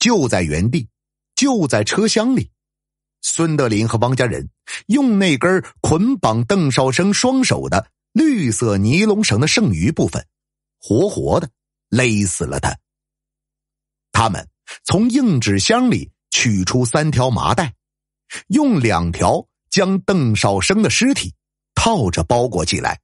就在原地，就在车厢里，孙德林和汪家人用那根捆绑邓少生双手的绿色尼龙绳的剩余部分，活活的勒死了他。他们从硬纸箱里取出三条麻袋，用两条将邓少生的尸体套着包裹起来，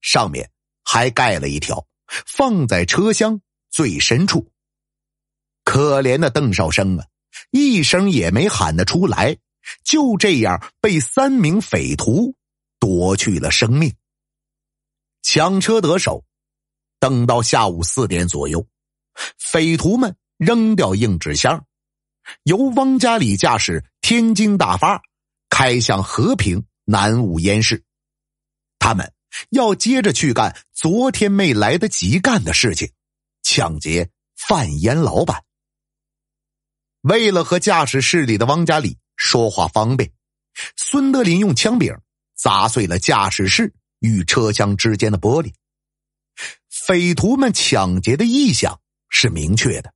上面还盖了一条，放在车厢最深处。可怜的邓少生啊，一声也没喊得出来，就这样被三名匪徒夺去了生命。抢车得手，等到下午四点左右，匪徒们扔掉硬纸箱，由汪家里驾驶天津大发开向和平南五烟市，他们要接着去干昨天没来得及干的事情——抢劫贩烟老板。为了和驾驶室里的汪家理说话方便，孙德林用枪柄砸碎了驾驶室与车厢之间的玻璃。匪徒们抢劫的意向是明确的，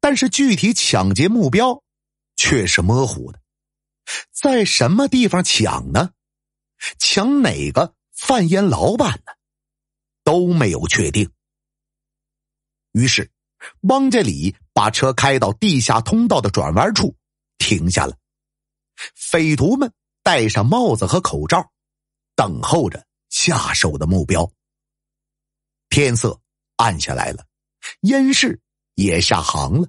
但是具体抢劫目标却是模糊的，在什么地方抢呢？抢哪个贩烟老板呢？都没有确定。于是。汪家里把车开到地下通道的转弯处，停下了。匪徒们戴上帽子和口罩，等候着下手的目标。天色暗下来了，烟势也下行了。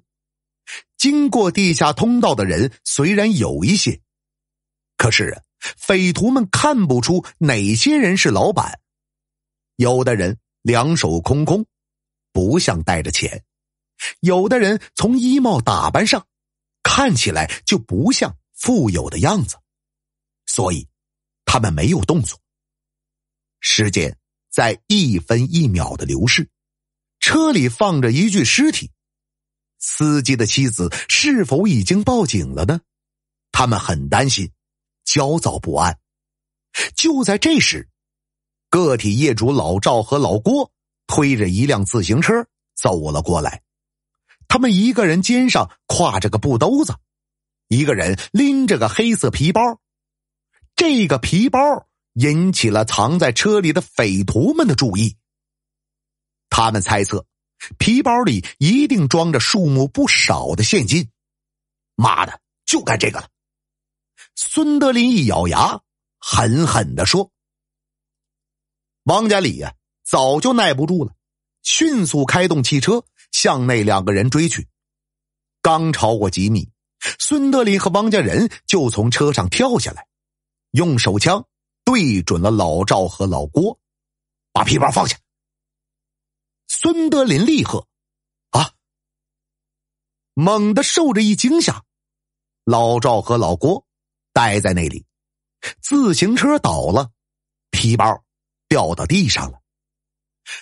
经过地下通道的人虽然有一些，可是匪徒们看不出哪些人是老板。有的人两手空空，不像带着钱。有的人从衣帽打扮上看起来就不像富有的样子，所以他们没有动作。时间在一分一秒的流逝，车里放着一具尸体，司机的妻子是否已经报警了呢？他们很担心，焦躁不安。就在这时，个体业主老赵和老郭推着一辆自行车走了过来。他们一个人肩上挎着个布兜子，一个人拎着个黑色皮包，这个皮包引起了藏在车里的匪徒们的注意。他们猜测，皮包里一定装着数目不少的现金。妈的，就干这个了！孙德林一咬牙，狠狠的说：“王家里呀，早就耐不住了，迅速开动汽车。”向那两个人追去，刚超过几米，孙德林和王家人就从车上跳下来，用手枪对准了老赵和老郭，把皮包放下。孙德林厉喝：“啊！”猛地受着一惊吓，老赵和老郭呆在那里，自行车倒了，皮包掉到地上了。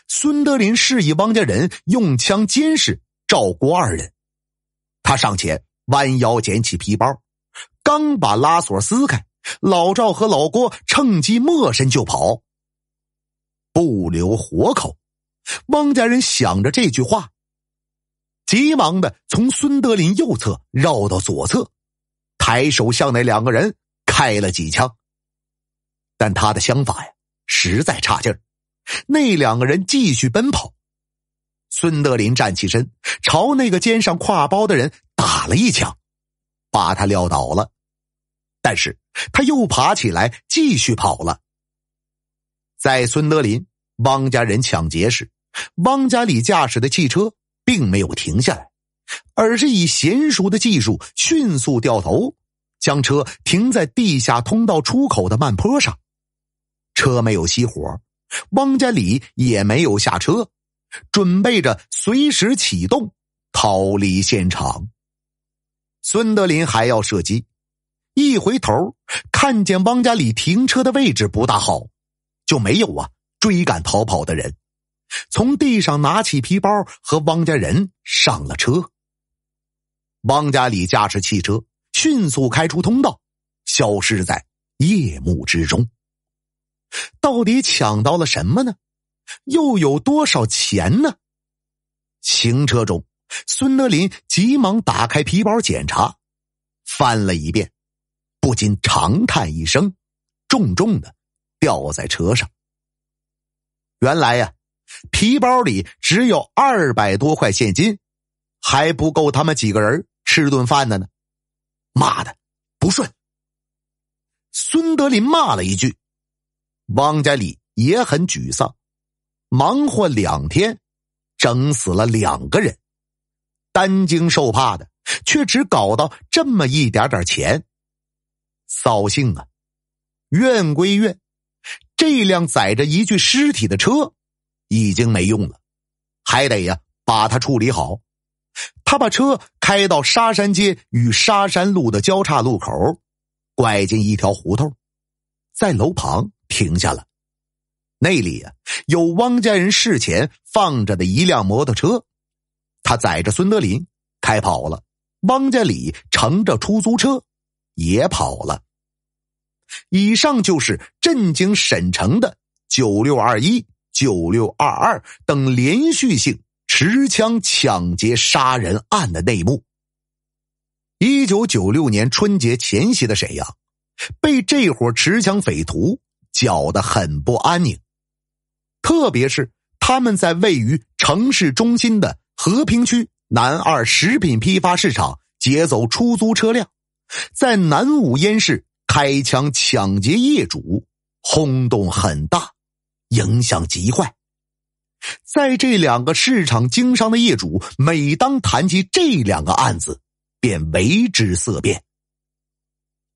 孙德林示意汪家人用枪监视赵、郭二人。他上前弯腰捡起皮包，刚把拉锁撕开，老赵和老郭趁机没身就跑，不留活口。汪家人想着这句话，急忙的从孙德林右侧绕到左侧，抬手向那两个人开了几枪。但他的枪法呀，实在差劲儿。那两个人继续奔跑，孙德林站起身，朝那个肩上挎包的人打了一枪，把他撂倒了。但是他又爬起来，继续跑了。在孙德林、汪家人抢劫时，汪家里驾驶的汽车并没有停下来，而是以娴熟的技术迅速掉头，将车停在地下通道出口的慢坡上，车没有熄火。汪家里也没有下车，准备着随时启动逃离现场。孙德林还要射击，一回头看见汪家里停车的位置不大好，就没有啊追赶逃跑的人，从地上拿起皮包和汪家人上了车。汪家里驾驶汽车迅速开出通道，消失在夜幕之中。到底抢到了什么呢？又有多少钱呢？行车中，孙德林急忙打开皮包检查，翻了一遍，不禁长叹一声，重重的掉在车上。原来呀，皮包里只有二百多块现金，还不够他们几个人吃顿饭的呢！妈的，不顺！孙德林骂了一句。汪家里也很沮丧，忙活两天，整死了两个人，担惊受怕的，却只搞到这么一点点钱，扫兴啊！怨归怨，这辆载着一具尸体的车已经没用了，还得呀把它处理好。他把车开到沙山街与沙山路的交叉路口，拐进一条胡同，在楼旁。停下了，那里呀有汪家人事前放着的一辆摩托车，他载着孙德林开跑了。汪家里乘着出租车也跑了。以上就是震惊沈城的“九六二一”“九六二二”等连续性持枪抢劫杀人案的内幕。一九九六年春节前夕的沈阳，被这伙持枪匪徒。搅得很不安宁，特别是他们在位于城市中心的和平区南二食品批发市场劫走出租车辆，在南五烟市开枪抢劫业主，轰动很大，影响极坏。在这两个市场经商的业主，每当谈及这两个案子，便为之色变。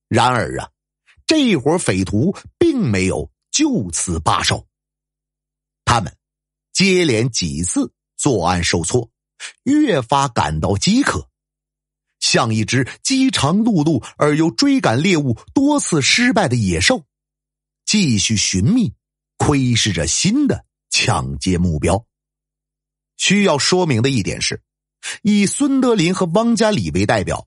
然而啊。这一伙匪徒并没有就此罢手，他们接连几次作案受挫，越发感到饥渴，像一只饥肠辘辘而又追赶猎物多次失败的野兽，继续寻觅、窥视着新的抢劫目标。需要说明的一点是，以孙德林和汪家礼为代表。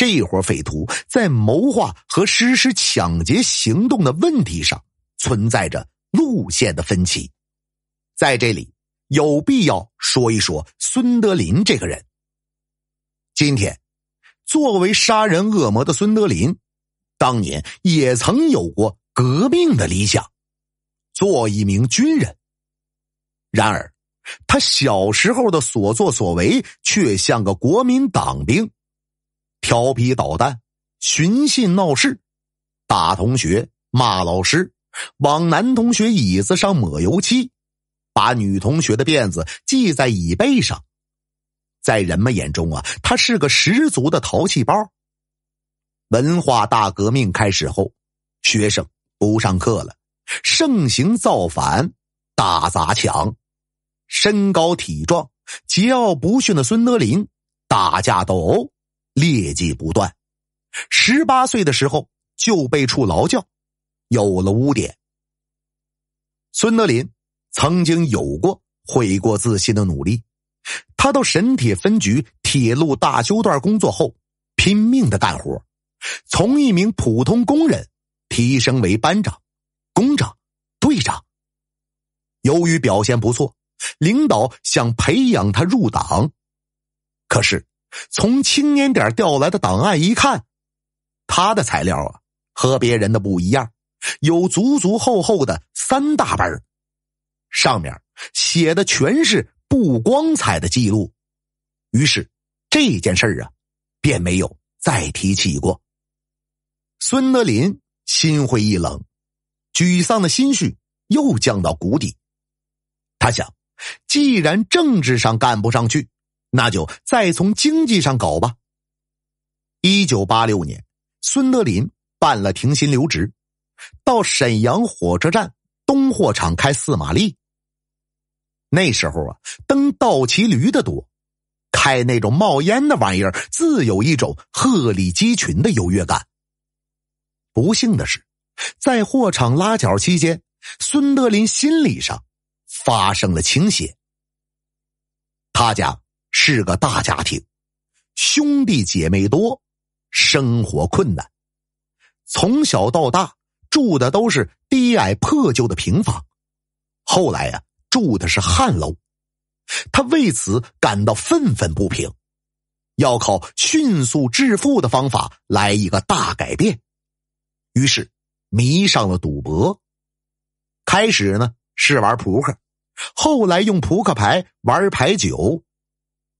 这伙匪徒在谋划和实施抢劫行动的问题上存在着路线的分歧，在这里有必要说一说孙德林这个人。今天，作为杀人恶魔的孙德林，当年也曾有过革命的理想，做一名军人。然而，他小时候的所作所为却像个国民党兵。调皮捣蛋、寻衅闹事，打同学、骂老师，往男同学椅子上抹油漆，把女同学的辫子系在椅背上，在人们眼中啊，他是个十足的淘气包。文化大革命开始后，学生不上课了，盛行造反、打砸抢。身高体壮、桀骜不驯的孙德林打架斗殴。劣迹不断，十八岁的时候就被处劳教，有了污点。孙德林曾经有过悔过自新的努力，他到沈铁分局铁路大修段工作后，拼命的干活，从一名普通工人提升为班长、工长、队长。由于表现不错，领导想培养他入党，可是。从青年点调来的档案一看，他的材料啊和别人的不一样，有足足厚厚的三大本上面写的全是不光彩的记录。于是这件事啊，便没有再提起过。孙德林心灰意冷，沮丧的心绪又降到谷底。他想，既然政治上干不上去。那就再从经济上搞吧。一九八六年，孙德林办了停薪留职，到沈阳火车站东货场开四马力。那时候啊，蹬道骑驴的多，开那种冒烟的玩意儿，自有一种鹤立鸡群的优越感。不幸的是，在货场拉脚期间，孙德林心理上发生了倾斜，他家。是个大家庭，兄弟姐妹多，生活困难。从小到大住的都是低矮破旧的平房，后来呀住的是旱楼。他为此感到愤愤不平，要靠迅速致富的方法来一个大改变，于是迷上了赌博。开始呢是玩扑克，后来用扑克牌玩牌九。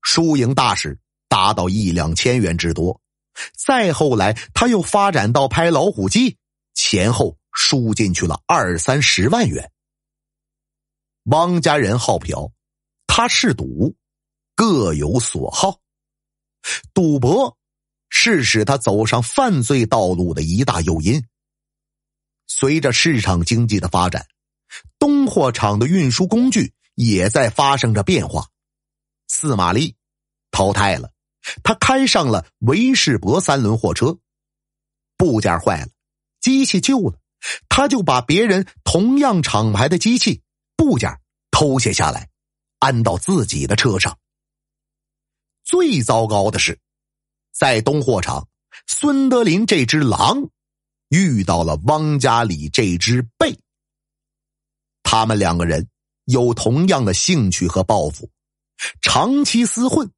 输赢大势达到一两千元之多，再后来他又发展到拍老虎机，前后输进去了二三十万元。汪家人好嫖，他是赌，各有所好。赌博是使他走上犯罪道路的一大诱因。随着市场经济的发展，东货场的运输工具也在发生着变化。司马力淘汰了，他开上了韦世博三轮货车，部件坏了，机器旧了，他就把别人同样厂牌的机器部件偷卸下来，安到自己的车上。最糟糕的是，在东货场，孙德林这只狼遇到了汪家里这只狈，他们两个人有同样的兴趣和抱负。长期厮混，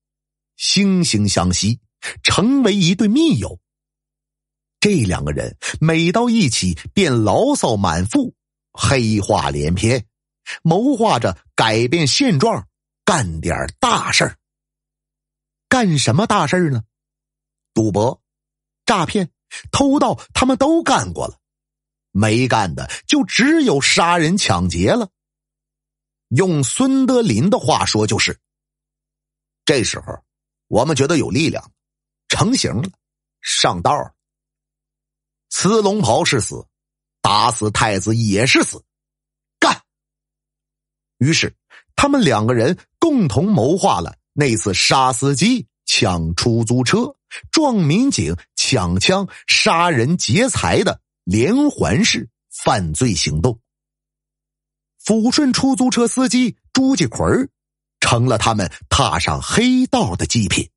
惺惺相惜，成为一对密友。这两个人每到一起便牢骚满腹，黑话连篇，谋划着改变现状，干点大事儿。干什么大事儿呢？赌博、诈骗、偷盗，他们都干过了，没干的就只有杀人、抢劫了。用孙德林的话说，就是。这时候，我们觉得有力量，成型了，上道了。雌龙袍是死，打死太子也是死，干。于是，他们两个人共同谋划了那次杀司机、抢出租车、撞民警、抢枪、杀人劫财的连环式犯罪行动。抚顺出租车司机朱继奎成了他们踏上黑道的祭品。